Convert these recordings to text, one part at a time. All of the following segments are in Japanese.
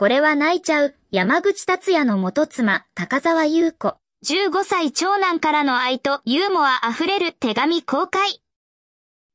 これは泣いちゃう、山口達也の元妻、高沢優子。15歳長男からの愛とユーモア溢れる手紙公開。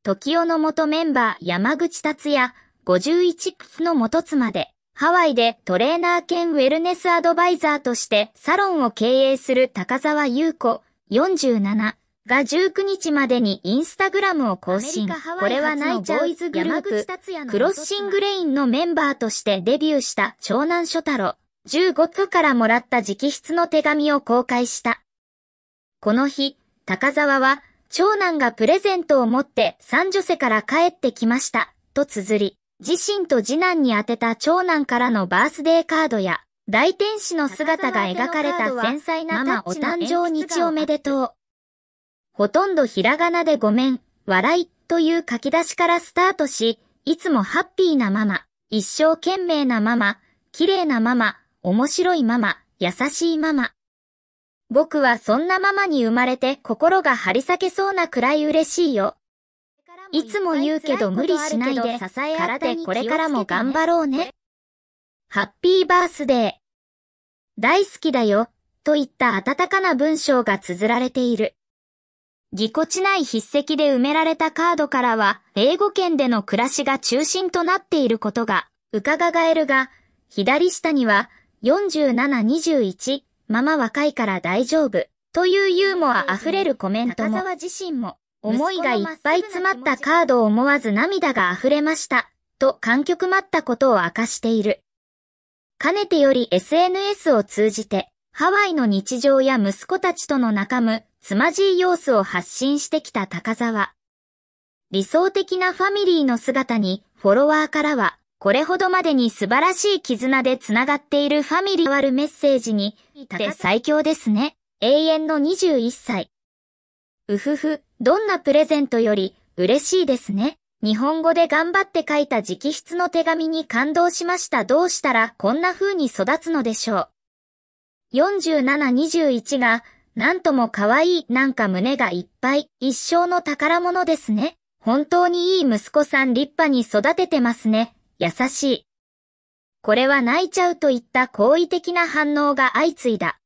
時代の元メンバー山口達也、51期の元妻で、ハワイでトレーナー兼ウェルネスアドバイザーとしてサロンを経営する高沢優子、47。が19日までにインスタグラムを更新。これはナイチャーイズグループ、クロッシングレインのメンバーとしてデビューした長男諸太郎。15区からもらった直筆の手紙を公開した。この日、高沢は、長男がプレゼントを持って三女世から帰ってきました、と綴り、自身と次男に宛てた長男からのバースデーカードや、大天使の姿が描かれた繊細なママお誕生日おめでとう。ほとんどひらがなでごめん、笑いという書き出しからスタートし、いつもハッピーなママ、一生懸命なママ、綺麗なママ、面白いママ、優しいママ。僕はそんなママに生まれて心が張り裂けそうなくらい嬉しいよ。いつも言うけど無理しないで、空手これからも頑張ろうね。ハッピーバースデー。大好きだよ、といった温かな文章が綴られている。ぎこちない筆跡で埋められたカードからは、英語圏での暮らしが中心となっていることが、伺がえるが、左下には、4721、ママ若いから大丈夫、というユーモア溢れるコメントも、自身も、思いがいっぱい詰まったカードを思わず涙が溢れました、と感極待ったことを明かしている。かねてより SNS を通じて、ハワイの日常や息子たちとの仲む、つまじい様子を発信してきた高沢。理想的なファミリーの姿に、フォロワーからは、これほどまでに素晴らしい絆で繋がっているファミリーあるメッセージに、って最強ですね。永遠の21歳。うふふ、どんなプレゼントより嬉しいですね。日本語で頑張って書いた直筆の手紙に感動しました。どうしたらこんな風に育つのでしょう。4721が、なんとも可愛い、なんか胸がいっぱい、一生の宝物ですね。本当にいい息子さん立派に育ててますね。優しい。これは泣いちゃうといった好意的な反応が相次いだ。